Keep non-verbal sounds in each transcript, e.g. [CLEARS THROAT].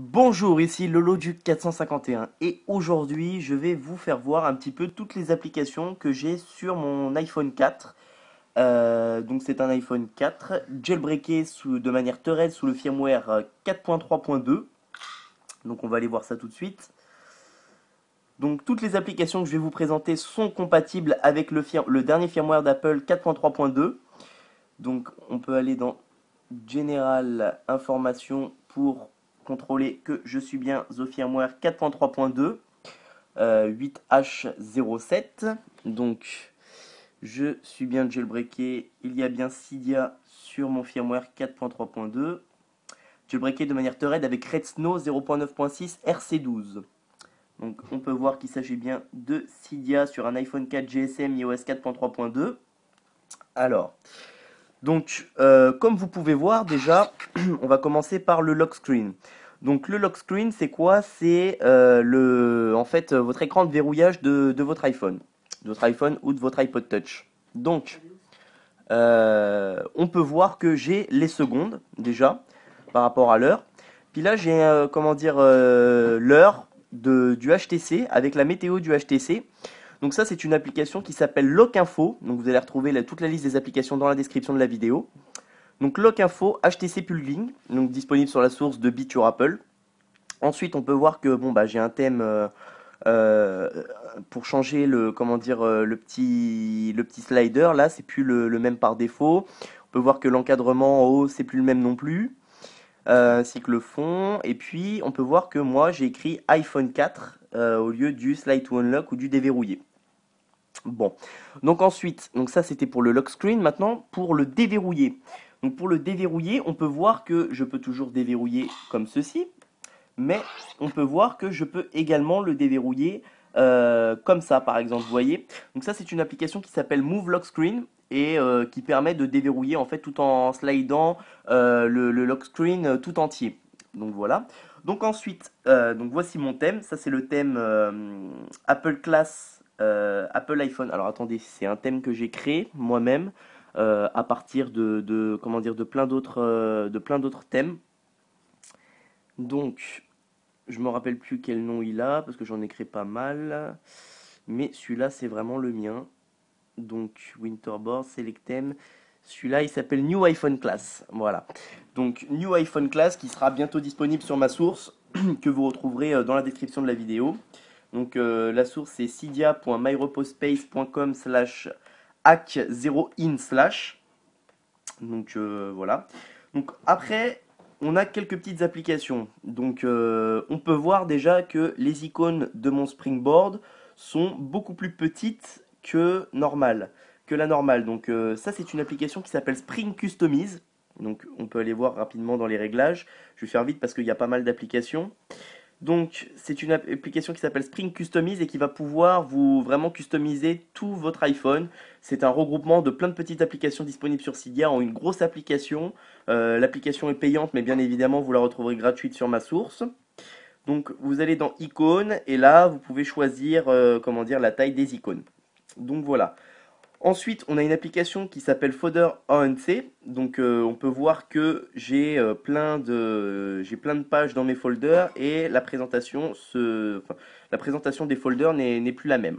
Bonjour, ici Lolo du 451 et aujourd'hui je vais vous faire voir un petit peu toutes les applications que j'ai sur mon iPhone 4. Euh, donc c'est un iPhone 4 jailbreaké sous, de manière terrestre sous le firmware 4.3.2. Euh, donc on va aller voir ça tout de suite. Donc toutes les applications que je vais vous présenter sont compatibles avec le, dernier firmware d'Apple 4.3.2. Donc on peut aller dans Général, Information pour contrôler que je suis bien The Firmware 4.3.2 8H07. Donc je suis bien jailbreaké, il y a bien Cydia sur mon firmware 4.3.2. Jailbreaké de manière thread avec Red Snow 0.9.6 RC12. Donc on peut voir qu'il s'agit bien de Cydia sur un iPhone 4 GSM iOS 4.3.2. Alors, donc, euh, comme vous pouvez voir, déjà, [CLEARS THROAT] on va commencer par le lock screen. Donc, le lock screen, c'est quoi C'est euh, le, en fait, euh, votre écran de verrouillage de, votre iPhone, de votre iPhone ou de votre iPod Touch. Donc, on peut voir que j'ai les secondes déjà par rapport à l'heure. Puis là, j'ai comment dire l'heure du HTC avec la météo du HTC. Donc ça, c'est une application qui s'appelle LocInfo. Donc vous allez retrouver toute la liste des applications dans la description de la vidéo. Donc LocInfo, HTC Pulling, donc disponible sur la source de Biture Apple. Ensuite, on peut voir que bon bah j'ai un thème euh, euh, pour changer le comment dire euh, le petit le petit slider là, c'est plus le, même par défaut. On peut voir que l'encadrement en haut, c'est plus le même non plus. ainsi que le fond. Et puis, on peut voir que moi, j'ai écrit iPhone 4 au lieu du Slide to Unlock ou du déverrouillé. Bon, donc ensuite, donc ça c'était pour le lock screen. Maintenant, pour le déverrouiller. Donc pour le déverrouiller, on peut voir que je peux toujours déverrouiller comme ceci, mais on peut voir que je peux également le déverrouiller euh, comme ça par exemple, vous voyez. Donc ça c'est une application qui s'appelle Move Lock Screen et euh, qui permet de déverrouiller en fait tout en slidant euh, le, le, lock screen tout entier. Donc voilà. Donc ensuite, donc voici mon thème. Ça c'est le thème Apple Class euh, Apple iPhone. Alors attendez, c'est un thème que j'ai créé moi-même euh, à partir de, comment dire de plein d'autres euh, de plein d'autres thèmes. Donc je me rappelle plus quel nom il a parce que j'en ai créé pas mal, mais celui-là c'est vraiment le mien. Donc Winterboard, Select Theme. Celui-là, il s'appelle New iPhone Class. Voilà. Donc New iPhone Class qui sera bientôt disponible sur ma source, [CLEARS THROAT] que vous retrouverez dans la description de la vidéo. Donc euh, la source c'est cydia.myrepospace.com slash hack0in slash. Donc euh, voilà. Donc après, on a quelques petites applications. Donc euh, on peut voir déjà que les icônes de mon springboard sont beaucoup plus petites que normal, que la normale. Donc ça c'est une application qui s'appelle Spring Customize. Donc on peut aller voir rapidement dans les réglages. Je vais faire vite parce qu'il y a pas mal d'applications. Donc c'est une application qui s'appelle Spring Customize et qui va pouvoir vous vraiment customiser tout votre iPhone. C'est un regroupement de plein de petites applications disponibles sur Cydia en une grosse application. Euh, l'application est payante mais bien évidemment vous la retrouverez gratuite sur ma source. Donc vous allez dans icônes et là vous pouvez choisir euh, comment dire la taille des icônes. Donc voilà. Ensuite, on a une application qui s'appelle Folder ANC. Donc, euh, on peut voir que j'ai euh, plein, de, plein de pages dans mes folders et la présentation, la présentation des folders n'est, plus la même.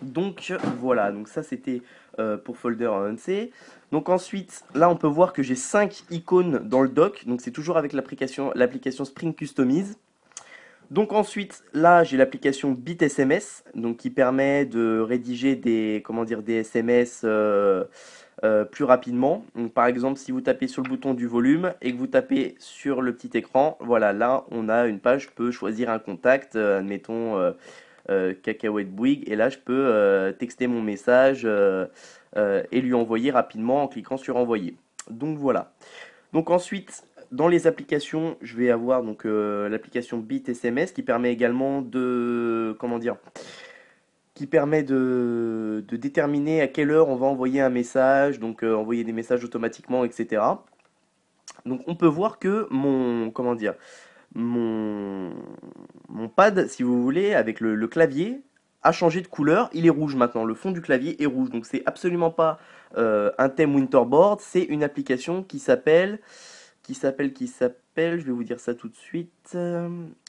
Donc, voilà. Donc, ça, c'était euh, pour Folder ANC. Donc, ensuite, là, on peut voir que j'ai 5 icônes dans le doc, Donc, c'est toujours avec l'application, l'application Spring Customize. Donc ensuite, là, j'ai l'application BitSMS, donc qui permet de rédiger des, comment dire, des SMS euh, euh, plus rapidement. Donc, par exemple, si vous tapez sur le bouton du volume et que vous tapez sur le petit écran, voilà, là, on a une page, je peux choisir un contact, euh, admettons cacahuète Bouygues, et là, je peux texter mon message et lui envoyer rapidement en cliquant sur envoyer. Donc voilà. Donc ensuite, dans les applications, je vais avoir donc euh, l'application BitSMS qui permet également de comment dire qui permet de, déterminer à quelle heure on va envoyer un message, donc euh, envoyer des messages automatiquement, etc. Donc on peut voir que mon comment dire mon, mon pad, si vous voulez, avec le, clavier, a changé de couleur, il est rouge maintenant, le fond du clavier est rouge, donc c'est absolument pas euh, un thème Winterboard, c'est une application qui s'appelle qui s'appelle, qui s'appelle, je vais vous dire ça tout de suite. Euh,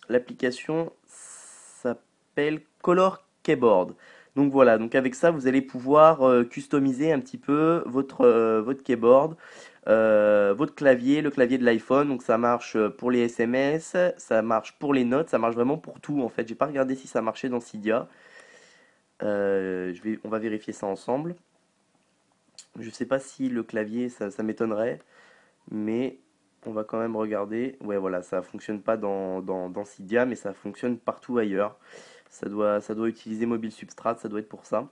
l'application s'appelle Color Keyboard. Donc voilà, donc avec ça, vous allez pouvoir euh, customiser un petit peu votre, euh, votre keyboard, votre clavier, le clavier de l'iPhone. Donc ça marche pour les SMS, ça marche pour les notes, ça marche vraiment pour tout en fait. J'ai pas regardé si ça marchait dans Cydia. je vais, on va vérifier ça ensemble. Je sais pas si le clavier, ça, ça m'étonnerait, mais on va quand même regarder. Ouais, voilà, ça fonctionne pas dans, dans, Cydia, mais ça fonctionne partout ailleurs. Ça doit, ça doit utiliser Mobile Substrate, ça doit être pour ça.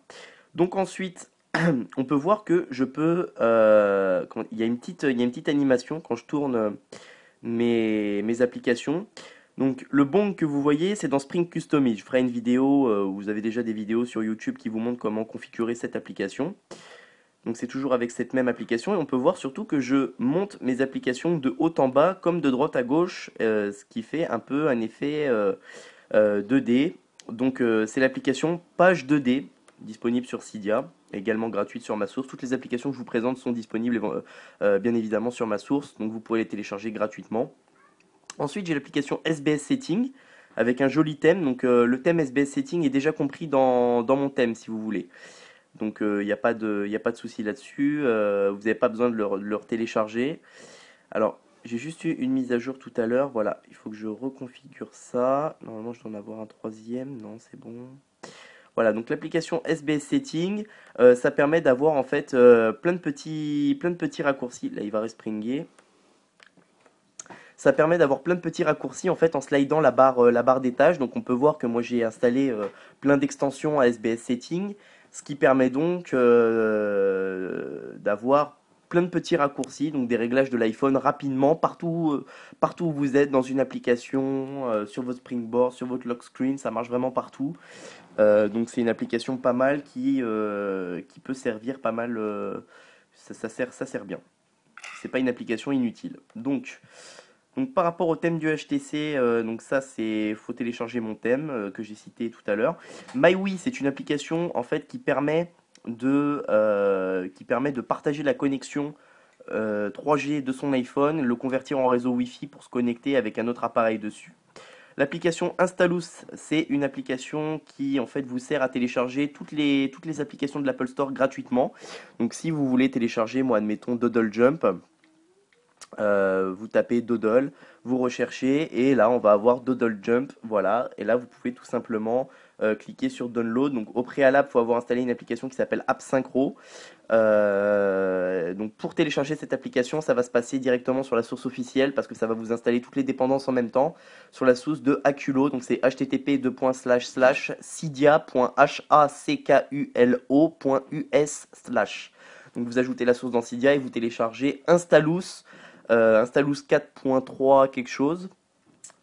Donc ensuite, [CLEARS THROAT] on peut voir que je peux... Euh, il, y a une petite, une petite animation quand je tourne euh, mes, applications. Donc le bon que vous voyez, c'est dans Spring Customize. Je ferai une vidéo, euh, vous avez déjà des vidéos sur YouTube qui vous montrent comment configurer cette application. Donc c'est toujours avec cette même application et on peut voir surtout que je monte mes applications de haut en bas comme de droite à gauche, euh, ce qui fait un peu un effet 2D. Euh, euh, donc c'est l'application Page 2D disponible sur Cydia, également gratuite sur ma source. Toutes les applications que je vous présente sont disponibles bien évidemment sur ma source, donc vous pourrez les télécharger gratuitement. Ensuite j'ai l'application SBS Setting avec un joli thème, donc le thème SBS Setting est déjà compris dans mon thème si vous voulez. Donc il euh, n'y a pas de, y de souci là-dessus. Euh, vous n'avez pas besoin de le de télécharger. Alors j'ai juste eu une mise à jour tout à l'heure. Voilà, il faut que je reconfigure ça. Normalement je dois en avoir un troisième. Non, c'est bon. Voilà, donc l'application SBS Setting, euh, ça permet d'avoir en fait plein, de petits, plein de petits raccourcis. Là, il va respringer. Ça permet d'avoir plein de petits raccourcis en fait en slidant la barre, la barre Donc on peut voir que moi j'ai installé plein d'extensions à SBS Setting ce qui permet donc euh, d'avoir plein de petits raccourcis, donc des réglages de l'iPhone rapidement, partout, euh, partout où vous êtes, dans une application, euh, sur votre Springboard, sur votre lock screen, ça marche vraiment partout. donc c'est une application pas mal qui, qui peut servir pas mal, ça, ça, sert, ça sert bien. C'est pas une application inutile. Donc donc par rapport au thème du HTC, il euh, donc ça c'est faut télécharger mon thème euh, que j'ai cité tout à l'heure. MyWi, c'est une application en fait qui permet de euh, qui permet de partager la connexion 3G de son iPhone, le convertir en réseau Wi-Fi pour se connecter avec un autre appareil dessus. L'application Installous, c'est une application qui en fait vous sert à télécharger toutes les toutes les applications de l'Apple Store gratuitement. Donc si vous voulez télécharger moi admettons Doodle Jump, euh, vous tapez Dodol, vous recherchez et là on va avoir Dodol Jump, voilà. Et là vous pouvez tout simplement euh, cliquer sur Download. Donc au préalable, il faut avoir installé une application qui s'appelle App Synchro. Euh, donc pour télécharger cette application, ça va se passer directement sur la source officielle parce que ça va vous installer toutes les dépendances en même temps sur la source de Aculo. Donc c'est http sidia.hackulo.us Donc vous ajoutez la source dans Cydia et vous téléchargez Installous euh, Installous 4.3 quelque chose.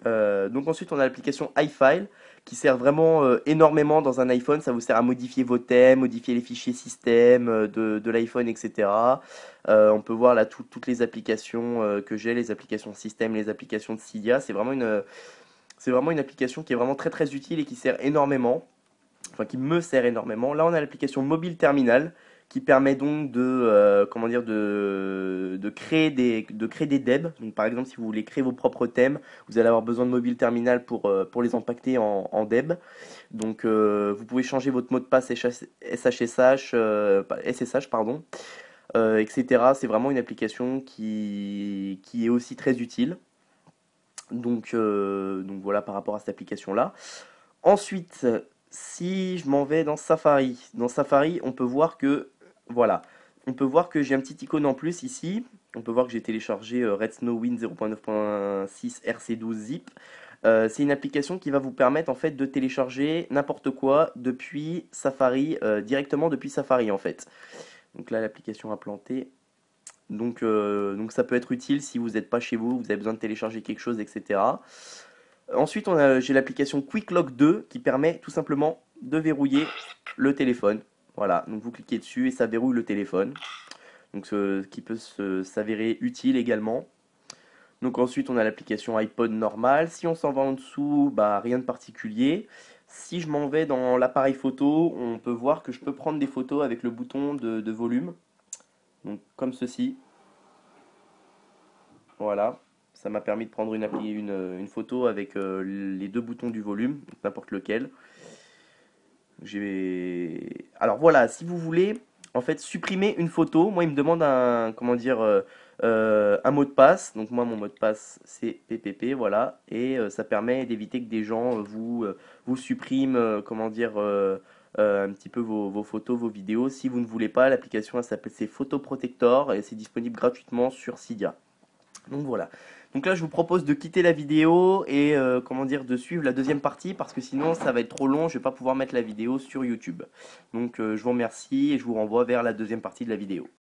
Euh, donc ensuite on a l'application iFile qui sert vraiment euh, énormément dans un iPhone. Ça vous sert à modifier vos thèmes, modifier les fichiers système euh, de, l'iPhone, etc. on peut voir là toutes les applications que j'ai, les applications système, les applications de Cydia. C'est vraiment une c'est vraiment une application qui est vraiment très très utile et qui sert énormément, enfin qui me sert énormément. Là on a l'application mobile terminal qui permet donc de comment dire de de, créer des, de créer des DEB. Donc, par exemple, si vous voulez créer vos propres thèmes, vous allez avoir besoin de mobile terminal pour, euh, pour les impacter en, DEB. Donc, euh, vous pouvez changer votre mot de passe SHSH, SSH, euh, pardon, etc. C'est vraiment une application qui, qui est aussi très utile. Donc, donc voilà par rapport à cette application-là. Ensuite, si je m'en vais dans Safari, dans Safari, on peut voir que, voilà, on peut voir que j'ai un petit icône en plus ici. On peut voir que j'ai téléchargé euh, Red Snow Win 0.9.6 RC12 Zip. Euh, c'est une application qui va vous permettre en fait de télécharger n'importe quoi depuis Safari, euh, directement depuis Safari en fait. Donc là l'application a planté. Donc, donc ça peut être utile si vous n'êtes pas chez vous, vous avez besoin de télécharger quelque chose, etc. Ensuite j'ai l'application Quick Lock 2 qui permet tout simplement de verrouiller le téléphone voilà, donc vous cliquez dessus et ça verrouille le téléphone. Donc ce qui peut s'avérer utile également. Donc ensuite on a l'application iPod normale. Si on s'en va en dessous, bah, rien de particulier. Si je m'en vais dans l'appareil photo, on peut voir que je peux prendre des photos avec le bouton de, volume. Donc comme ceci. Voilà, ça m'a permis de prendre une, photo avec euh, les deux boutons du volume, n'importe lequel. Alors voilà, si vous voulez, en fait, supprimer une photo. Moi, il me demande un, comment dire, euh, euh, un mot de passe. Donc moi, mon mot de passe, c'est PPP, voilà. Et euh, ça permet d'éviter que des gens vous, vous suppriment, comment dire, un petit peu vos, photos, vos vidéos. Si vous ne voulez pas, l'application, s'appelle c'est Photo Protector et c'est disponible gratuitement sur Cydia. Donc voilà. Donc là, je vous propose de quitter la vidéo et euh, comment dire de suivre la deuxième partie parce que sinon ça va être trop long, je vais pas pouvoir mettre la vidéo sur YouTube. Donc euh, je vous remercie et je vous renvoie vers la deuxième partie de la vidéo.